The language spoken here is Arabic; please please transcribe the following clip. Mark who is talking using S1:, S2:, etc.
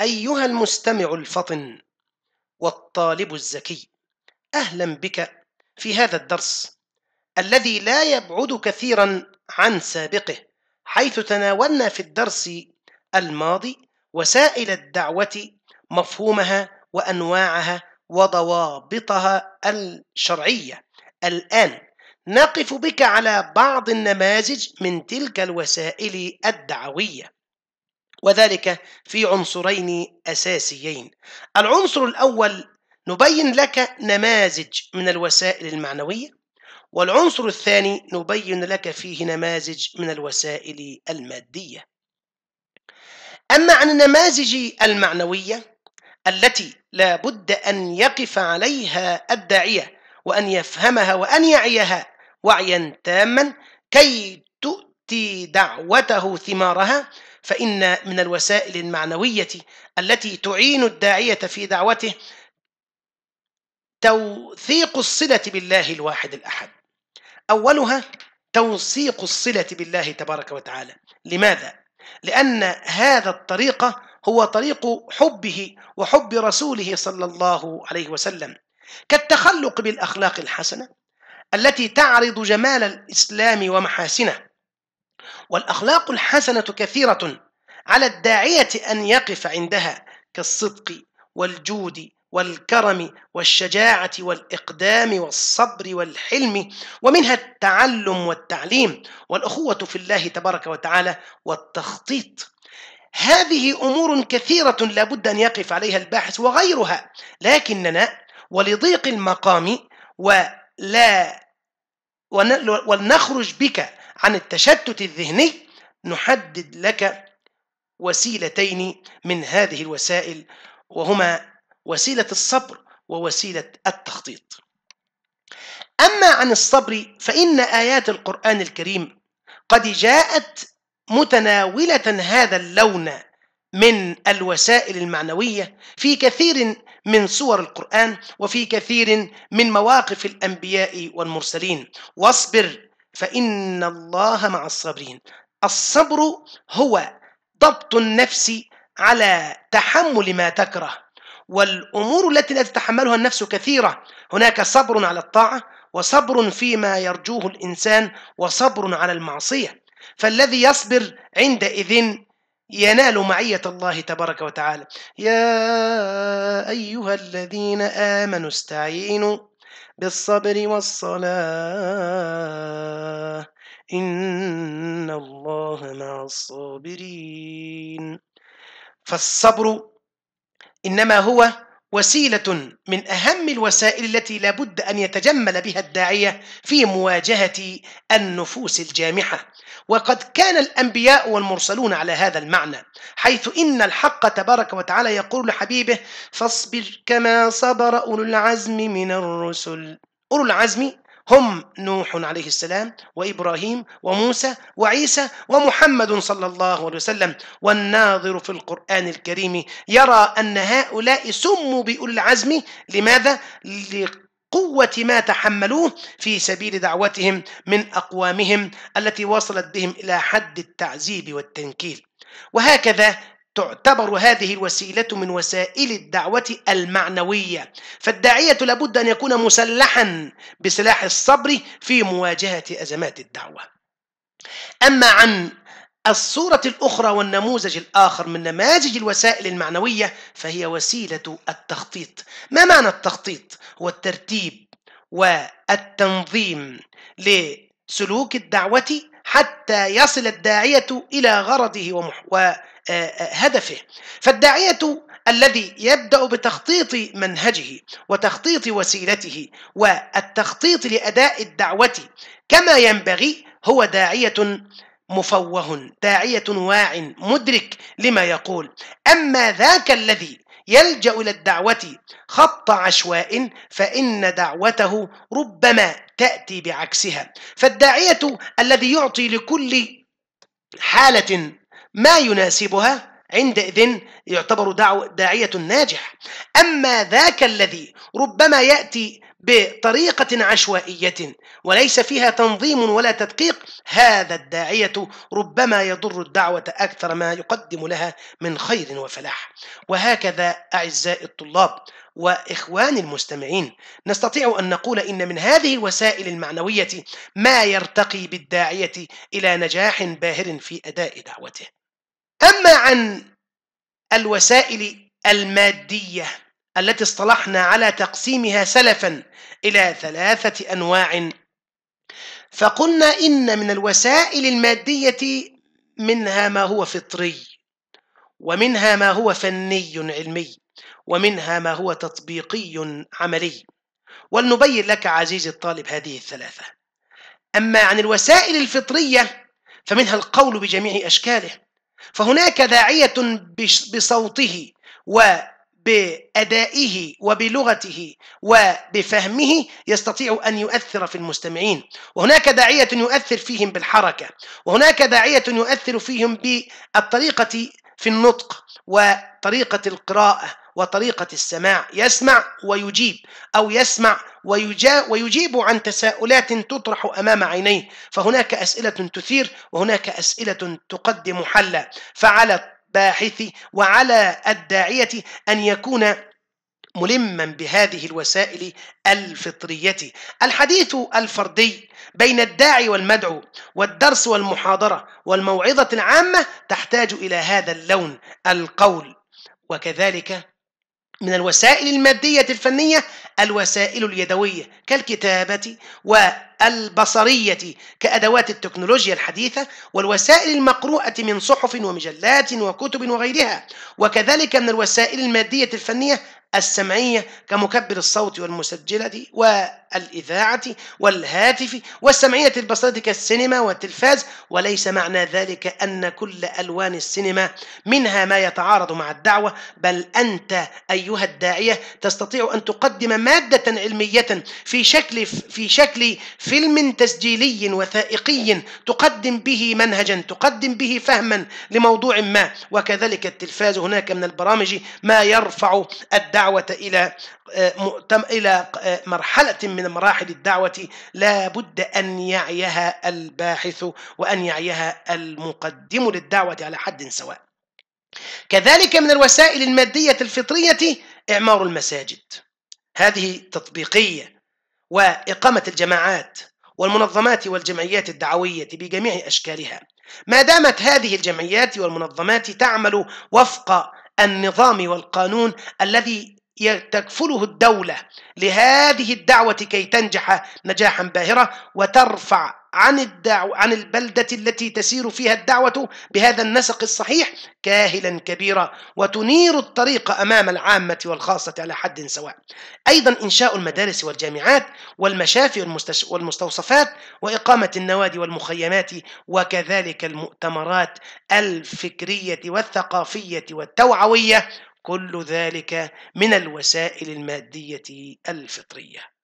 S1: أيها المستمع الفطن والطالب الذكي أهلا بك في هذا الدرس الذي لا يبعد كثيرا عن سابقه حيث تناولنا في الدرس الماضي وسائل الدعوة مفهومها وأنواعها وضوابطها الشرعية الآن نقف بك على بعض النماذج من تلك الوسائل الدعوية وذلك في عنصرين أساسيين العنصر الأول نبين لك نماذج من الوسائل المعنوية والعنصر الثاني نبين لك فيه نماذج من الوسائل المادية أما عن النماذج المعنوية التي لا بد أن يقف عليها الداعية وأن يفهمها وأن يعيها وعيا تاما كي تؤتي دعوته ثمارها فإن من الوسائل المعنوية التي تعين الداعية في دعوته توثيق الصلة بالله الواحد الأحد أولها توثيق الصلة بالله تبارك وتعالى لماذا؟ لأن هذا الطريق هو طريق حبه وحب رسوله صلى الله عليه وسلم كالتخلق بالأخلاق الحسنة التي تعرض جمال الإسلام ومحاسنه والأخلاق الحسنة كثيرة على الداعية أن يقف عندها كالصدق والجود والكرم والشجاعة والإقدام والصبر والحلم ومنها التعلم والتعليم والأخوة في الله تبارك وتعالى والتخطيط هذه أمور كثيرة لابد أن يقف عليها الباحث وغيرها لكننا ولضيق المقام ولا ونخرج بك عن التشتت الذهني نحدد لك وسيلتين من هذه الوسائل وهما وسيلة الصبر ووسيلة التخطيط. أما عن الصبر فإن آيات القرآن الكريم قد جاءت متناولة هذا اللون من الوسائل المعنوية في كثير من سور القرآن وفي كثير من مواقف الأنبياء والمرسلين واصبر فإن الله مع الصابرين الصبر هو ضبط النفس على تحمل ما تكره والأمور التي لا تتحملها النفس كثيرة هناك صبر على الطاعة وصبر فيما يرجوه الإنسان وصبر على المعصية فالذي يصبر عندئذ ينال معية الله تبارك وتعالى يا أيها الذين آمنوا استعينوا بالصبر والصلاة إن الله مع الصابرين فالصبر إنما هو وسيلة من أهم الوسائل التي لابد أن يتجمل بها الداعية في مواجهة النفوس الجامحة وقد كان الأنبياء والمرسلون على هذا المعنى حيث إن الحق تبارك وتعالى يقول لحبيبه فاصبر كما صبر أولو العزم من الرسل أولو العزم هم نوح عليه السلام وإبراهيم وموسى وعيسى ومحمد صلى الله عليه وسلم والناظر في القرآن الكريم يرى أن هؤلاء سموا بأولي العزم لماذا؟ قوة ما تحملوه في سبيل دعوتهم من أقوامهم التي وصلت بهم إلى حد التعذيب والتنكيل وهكذا تعتبر هذه الوسيلة من وسائل الدعوة المعنوية فالداعية لابد أن يكون مسلحا بسلاح الصبر في مواجهة أزمات الدعوة أما عن الصورة الأخرى والنموذج الآخر من نماذج الوسائل المعنوية فهي وسيلة التخطيط ما معنى التخطيط؟ هو الترتيب والتنظيم لسلوك الدعوة حتى يصل الداعية إلى غرضه ومحوره هدفه فالداعية الذي يبدأ بتخطيط منهجه وتخطيط وسيلته والتخطيط لأداء الدعوة كما ينبغي هو داعية مفوه داعية واع مدرك لما يقول أما ذاك الذي يلجأ إلى الدعوة خط عشواء فإن دعوته ربما تأتي بعكسها فالداعية الذي يعطي لكل حالة ما يناسبها عندئذ يعتبر داعية ناجح أما ذاك الذي ربما يأتي بطريقة عشوائية وليس فيها تنظيم ولا تدقيق هذا الداعية ربما يضر الدعوة أكثر ما يقدم لها من خير وفلاح وهكذا أعزائي الطلاب وإخواني المستمعين نستطيع أن نقول إن من هذه الوسائل المعنوية ما يرتقي بالداعية إلى نجاح باهر في أداء دعوته أما عن الوسائل المادية التي اصطلحنا على تقسيمها سلفا إلى ثلاثة أنواع فقلنا إن من الوسائل المادية منها ما هو فطري ومنها ما هو فني علمي ومنها ما هو تطبيقي عملي ولنبين لك عزيزي الطالب هذه الثلاثة أما عن الوسائل الفطرية فمنها القول بجميع أشكاله فهناك داعية بصوته وبأدائه وبلغته وبفهمه يستطيع أن يؤثر في المستمعين وهناك داعية يؤثر فيهم بالحركة وهناك داعية يؤثر فيهم بالطريقة في النطق وطريقة القراءة وطريقة السماع يسمع ويجيب أو يسمع ويجيب عن تساؤلات تطرح أمام عينيه فهناك أسئلة تثير وهناك أسئلة تقدم حلا فعلى الباحث وعلى الداعية أن يكون ملما بهذه الوسائل الفطرية الحديث الفردي بين الداعي والمدعو والدرس والمحاضرة والموعظة العامة تحتاج إلى هذا اللون القول وكذلك من الوسائل المادية الفنية الوسائل اليدوية كالكتابة والبصرية كأدوات التكنولوجيا الحديثة والوسائل المقروءة من صحف ومجلات وكتب وغيرها وكذلك من الوسائل المادية الفنية السمعية كمكبر الصوت والمسجلة والإذاعة والهاتف والسمعية البصرية كالسينما والتلفاز وليس معنى ذلك أن كل ألوان السينما منها ما يتعارض مع الدعوة بل أنت أيها الداعية تستطيع أن تقدم مادة علمية في شكل في شكل فيلم تسجيلي وثائقي تقدم به منهجا تقدم به فهما لموضوع ما وكذلك التلفاز هناك من البرامج ما يرفع الدعوة الدعوة إلى آه، إلى آه، مرحلة من مراحل الدعوة لا بد أن يعيها الباحث وأن يعيها المقدم للدعوة على حد سواء كذلك من الوسائل المادية الفطرية إعمار المساجد هذه تطبيقية وإقامة الجماعات والمنظمات والجمعيات الدعوية بجميع أشكالها ما دامت هذه الجمعيات والمنظمات تعمل وفق النظام والقانون الذي تكفله الدولة لهذه الدعوة كي تنجح نجاحا باهرة وترفع عن الدعو عن البلدة التي تسير فيها الدعوة بهذا النسق الصحيح كاهلا كبيرا وتنير الطريق أمام العامة والخاصة على حد سواء أيضا إنشاء المدارس والجامعات والمشافي والمستوصفات وإقامة النوادي والمخيمات وكذلك المؤتمرات الفكرية والثقافية والتوعوية كل ذلك من الوسائل المادية الفطرية